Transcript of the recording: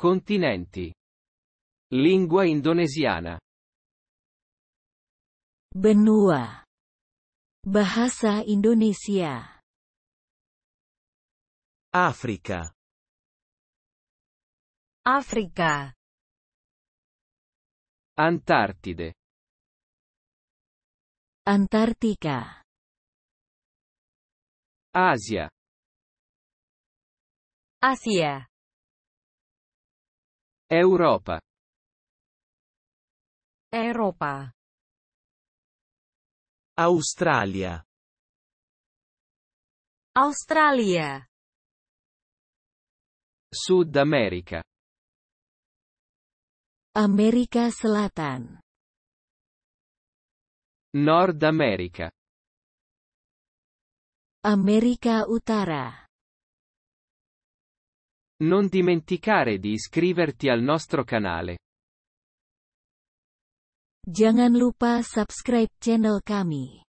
Continenti. Lingua indonesiana. Benua. Bahasa Indonesia. Africa. Africa. Antartide. Antartica. Asia. Asia. Europa. Europa. Australia. Australia. Sud America. Amerika Selatan. Nord America. Amerika Utara. Non dimenticare di iscriverti al nostro canale. Jangan lupa subscribe channel kami.